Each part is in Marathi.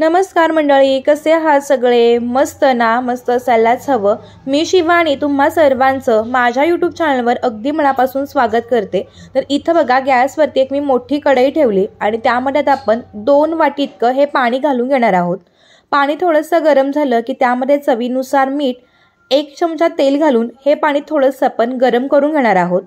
नमस्कार मंडळी कसे आहात सगळे मस्त ना मस्त असायलाच हवं मी शिवानी तुम्हा सर्वांचं माझ्या यूट्यूब चॅनलवर अगदी मनापासून स्वागत करते तर इथं बघा गॅसवरती एक मी मोठी कढई ठेवली आणि त्यामध्ये आता आपण दोन वाटी इतकं हे पाणी घालून घेणार आहोत पाणी थोडंसं गरम झालं की त्यामध्ये चवीनुसार मीठ एक चमचा तेल घालून हे पाणी थोडंसं आपण गरम करून घेणार आहोत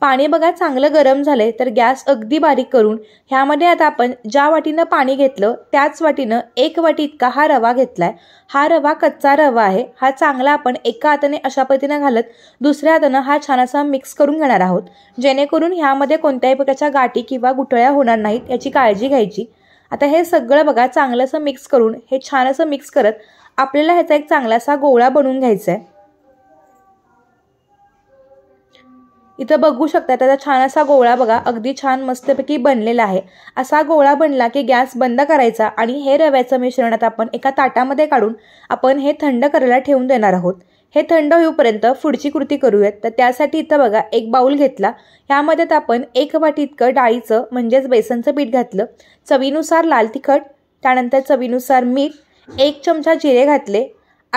पाणी बघा चांगलं गरम झालंय तर गॅस अगदी बारीक करून ह्यामध्ये आता आपण ज्या वाटीनं पाणी घेतलं त्याच वाटीनं एक वाटी इतका हा रवा घेतलाय हा रवा कच्चा रवा आहे हा चांगला आपण एका हाताने अशा पद्धतीनं घालत दुसऱ्या हातानं हा छान असा मिक्स करून घेणार आहोत जेणेकरून ह्यामध्ये कोणत्याही प्रकारच्या गाठी किंवा गुठळ्या होणार नाहीत याची काळजी घ्यायची आता हे सगळं बघा चांगलंसं मिक्स करून हे छान असं मिक्स करत आपल्याला ह्याचा एक चांगलासा गोळा बनवून घ्यायचा आहे इथं बघू शकता त्याचा छान असा गोळा बघा अगदी छान मस्तपैकी बनलेला आहे असा गोळा बनला की गॅस बंद करायचा आणि हे रव्याचं मिश्रण आपण एका ताटामध्ये काढून आपण हे थंड करायला ठेवून देणार आहोत हे थंड होईपर्यंत पुढची कृती करूयात तर त्यासाठी इथं बघा एक बाऊल घेतला ह्यामध्ये आपण एक वाटी इतकं डाळीचं म्हणजेच बेसनचं पीठ घातलं चवीनुसार लाल तिखट त्यानंतर चवीनुसार मीठ एक चमचा जिरे घातले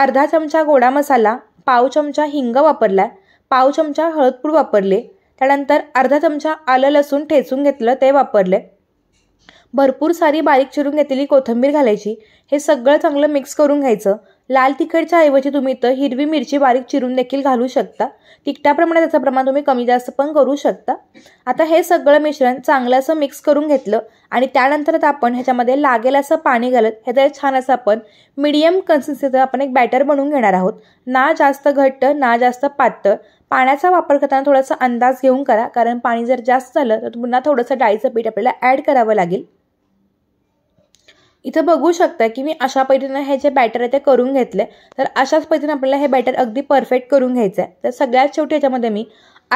अर्धा चमचा गोडा मसाला पाव चमचा हिंग वापरला पाव चमचा हळदपूड वापरले त्यानंतर अर्धा चमचा आलं लसूण ठेचून घेतलं ते वापरले भरपूर सारी बारीक चिरून घेतलेली कोथिंबीर घालायची हे सगळं चांगलं मिक्स करून घ्यायचं लाल तिखटच्या ऐवजी तुम्ही तर हिरवी मिरची बारीक चिरून देखील घालू शकता तिखटाप्रमाणे त्याचं प्रमाण तुम्ही कमी जास्त पण करू शकता आता हे सगळं मिश्रण चांगलं असं मिक्स करून घेतलं आणि त्यानंतर आपण ह्याच्यामध्ये लागेल असं पाणी घालत हे तर छान असं आपण मिडियम कन्सिस्टन्सीचं आपण एक बॅटर बनवून घेणार आहोत ना जास्त घट्ट ना जास्त पातळ पाण्याचा वापर करताना थोडासा अंदाज घेऊन करा कारण पाणी जर जास्त झालं तर पुन्हा थोडंसं डाळीचं पीठ आपल्याला ॲड करावं लागेल इथं बघू शकता की मी अशा पद्धतीनं हे जे बॅटर आहे ते करून घेतले तर अशाच पद्धतीनं आपल्याला हे बॅटर अगदी परफेक्ट करून घ्यायचं आहे तर सगळ्यात शेवटी याच्यामध्ये मी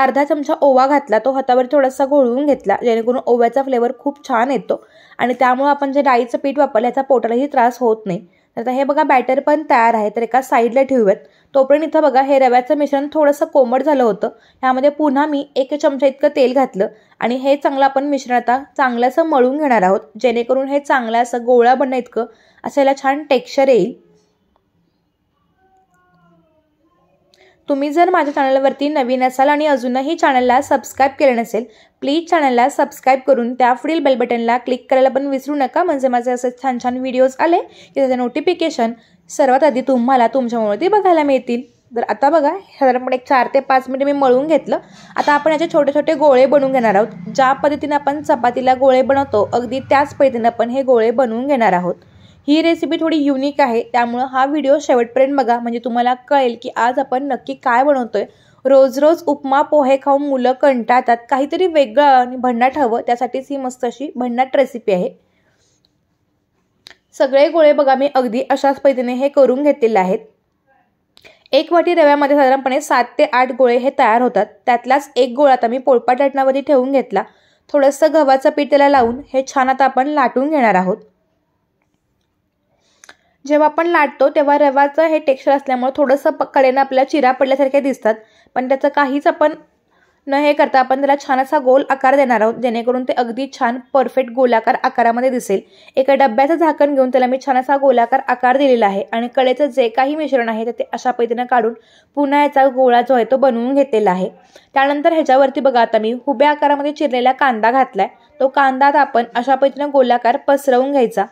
अर्धा चमचा ओवा घातला तो हातावर थोडासा घोळवून घेतला जेणेकरून ओव्याचा फ्लेवर खूप छान येतो आणि त्यामुळे आपण जे डाळीचं पीठ वापरलं याचा पोटालाही त्रास होत नाही आता हे बघा बॅटर पण तयार आहे तर एका साईडला ठेवूयात तोपर्यंत इथं बघा हे रव्याचं मिश्रण थोडंसं कोमट झालं होतं ह्यामध्ये पुन्हा मी एक चमचा इतकं तेल घातलं आणि हे चांगलं आपण मिश्रण आता चांगलं असं मळून घेणार आहोत जेणेकरून हे चांगलं असं गोळा बनणं इतकं असं छान टेक्स्चर येईल तुम्ही जर माझ्या चॅनलवरती नवीन असाल आणि अजूनही चॅनलला सबस्क्राईब केलं नसेल प्लीज चॅनलला सबस्क्राईब करून त्या पुढील बेलबटनला क्लिक करायला पण विसरू नका म्हणजे माझे असे छान छान व्हिडिओज आले की त्याचे नोटिफिकेशन सर्वात आधी तुम्हाला तुमच्या बघायला मिळतील तर आता बघा साधारणपणे एक चार ते पाच मिनिटं मी मळून घेतलं आता आपण याचे छोटे छोटे गोळे बनवून घेणार आहोत ज्या पद्धतीने आपण चपातीला गोळे बनवतो अगदी त्याच पद्धतीने आपण हे गोळे बनवून घेणार आहोत ही रेसिपी थोडी युनिक आहे त्यामुळं हा व्हिडिओ शेवटपर्यंत बघा म्हणजे तुम्हाला कळेल की आज आपण नक्की काय बनवतोय रोज रोज उपमा पोहे खाऊन मुलं कंटाळतात काहीतरी वेगळं आणि भन्नाट हवं त्यासाठीच ही मस्त अशी भन्नाट रेसिपी आहे सगळे गोळे बघा मी अगदी अशाच पद्धतीने हे करून घेतलेले आहेत एक वाटी रव्यामध्ये साधारणपणे सात ते आठ गोळे हे तयार होतात त्यातलाच एक गोळा आता मी पोळपाट लाटणावरती ठेवून घेतला थोडंसं गव्हाचं पीठ त्याला लावून हे छान आता आपण लाटून घेणार आहोत जेव्हा आपण लाटतो तेव्हा रवाचं हे टेक्स्चर असल्यामुळे थोडंसं प कडेनं आपल्याला चिरा पडल्यासारख्या दिसतात पण त्याचं काहीच आपण न हे करता आपण त्याला छान असा गोल आकार देणार आहोत जेणेकरून ते अगदी छान परफेक्ट गोलाकार आकारामध्ये दिसेल एका डब्याचं झाकण घेऊन त्याला मी छान असा गोलाकार आकार दिलेला आहे आणि कडेचं जे काही मिश्रण आहे ते अशा पद्धतीनं काढून पुन्हा याचा गोळा जो आहे तो बनवून घेतलेला आहे त्यानंतर ह्याच्यावरती बघा आता मी हुब्या आकारामध्ये चिरलेला कांदा घातला तो कांदा आपण अशा पद्धतीनं गोलाकार पसरवून घ्यायचा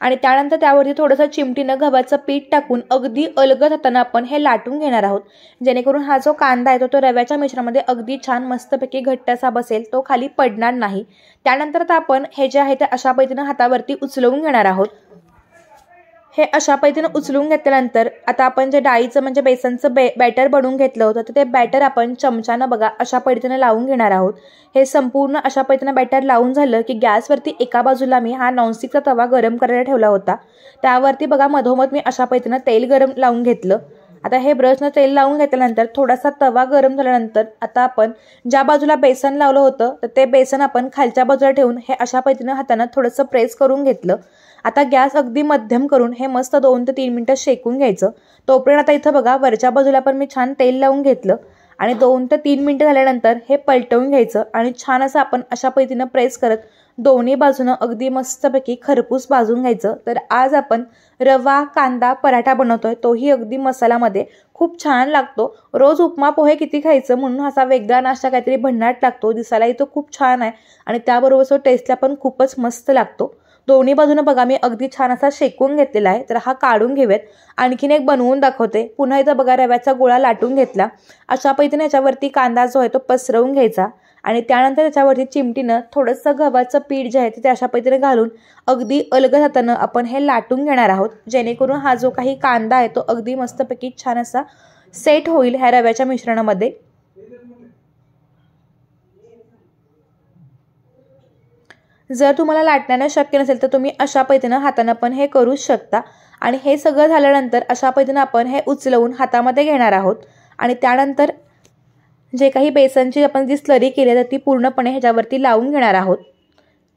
आणि त्यानंतर त्यावरती थोडंसं चिमटीनं गव्हाचं पीठ टाकून अगदी अलगद हाताना आपण हे लाटून घेणार आहोत जेणेकरून हा जो कांदा आहे तो तो रव्याच्या मिश्रामध्ये अगदी छान मस्तपैकी घट्ट असा बसेल तो खाली पडणार नाही त्यानंतर आपण हे जे आहे ते अशा पद्धतीनं हातावरती उचलवून घेणार आहोत हे अशा पद्धतीनं उचलून घेतल्यानंतर आता आपण जे डाळीचं म्हणजे बेसनचं बे बॅटर बनवून घेतलं होतं तर ते बॅटर आपण चमच्यानं बघा अशा पद्धतीनं लावून घेणार आहोत हे संपूर्ण अशा पद्धतीनं बॅटर लावून झालं की गॅसवरती एका बाजूला मी हा नॉनस्टिकचा तवा गरम करायला ठेवला होता त्यावरती बघा मधोमध मी अशा पद्धतीनं तेल गरम लावून घेतलं आता हे ब्रशनं तेल लावून घेतल्यानंतर थोडासा तवा गरम झाल्यानंतर आता आपण ज्या बाजूला बेसन लावलं होतं तर ते बेसन आपण खालच्या बाजूला ठेवून हे अशा पद्धतीनं हातानं थोडंसं प्रेस करून घेतलं आता गॅस अगदी मध्यम करून हे मस्त दोन ते तीन मिनटं शेकून घ्यायचं तोपर्यंत आता इथं बघा वरच्या बाजूला पण मी छान तेल लावून घेतलं आणि दोन ते तीन मिनटं झाल्यानंतर हे पलटवून घ्यायचं आणि छान असं आपण अशा पद्धतीनं प्रेस करत दोन्ही बाजूनं अगदी मस्तपैकी खरपूस भाजून घ्यायचं तर आज आपण रवा कांदा पराठा बनवतोय तोही अगदी मसाल्यामध्ये खूप छान लागतो रोज उपमा पोहे किती खायचं म्हणून असा वेगळा नाश्ता काहीतरी भन्नाट लागतो दिसायलाही तो खूप छान आहे आणि त्याबरोबर तो टेस्टला पण खूपच मस्त लागतो दोन्ही बाजूनं बघा मी अगदी छान असा शेकून घेतलेला आहे तर हा काढून घेऊयात आणखीन एक बनवून दाखवते पुन्हा इथं बघा रव्याचा गोळा लाटून घेतला अशा पद्धतीने याच्यावरती कांदा जो आहे तो पसरवून घ्यायचा आणि त्यानंतर त्याच्यावरती चिमटीनं थोडंसं गव्हाचं पीठ जे आहे ते अशा पद्धतीने घालून अगदी अलग हातानं आपण हे लाटून घेणार आहोत जेणेकरून हा जो काही कांदा आहे तो अगदी मस्तपैकी छान असा सेट होईल ह्या रव्याच्या मिश्रणामध्ये जर तुम्हाला लाटण्यानं शक्य नसेल तर तुम्ही अशा पद्धतीनं हातानं पण हे करू शकता आणि हे सगळं झाल्यानंतर अशा पद्धतीनं आपण हे उचलवून हातामध्ये घेणार आहोत आणि त्यानंतर जे काही बेसनची आपण जी स्लरी केली आहे तर ती पूर्णपणे ह्याच्यावरती लावून घेणार आहोत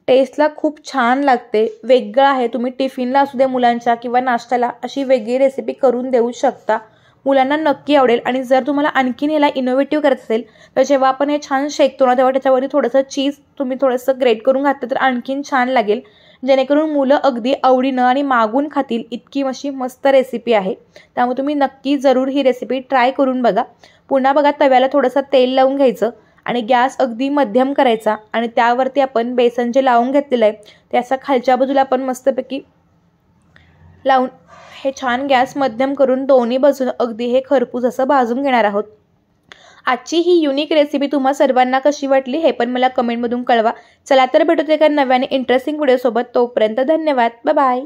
टेस्टला खूप छान लागते वेगळं आहे तुम्ही टिफिनला असू दे मुलांच्या किंवा नाश्त्याला अशी वेगळी रेसिपी करून देऊ शकता मुलांना नक्की आवडेल आणि जर तुम्हाला आणखीन याला इनोव्हेटिव्ह करत असेल तर जेव्हा आपण हे छान शेकतो ना तेव्हा त्याच्यावरती थोडंसं चीज तुम्ही थोडंसं ग्रेट करून घातलं तर आणखीन छान लागेल जेणेकरून मुलं अगदी आवडीनं आणि मागून खातील इतकी अशी मस्त रेसिपी आहे त्यामुळे तुम्ही नक्की जरूर ही रेसिपी ट्राय करून बघा पुन्हा बघा तव्याला थोडंसं तेल लावून घ्यायचं आणि गॅस अगदी मध्यम करायचा आणि त्यावरती आपण बेसन जे लावून घेतलेलं आहे ते असं खालच्या बाजूला आपण मस्तपैकी लावून हे छान गॅस मध्यम करून दोन्ही बाजून अगदी हे खरपूस असं भाजून घेणार आहोत आजची ही युनिक रेसिपी तुम्हा सर्वांना कशी वाटली हे पण मला मधून कळवा चला तर भेटू एका नव्याने इंटरेस्टिंग सोबत तोपर्यंत धन्यवाद बाय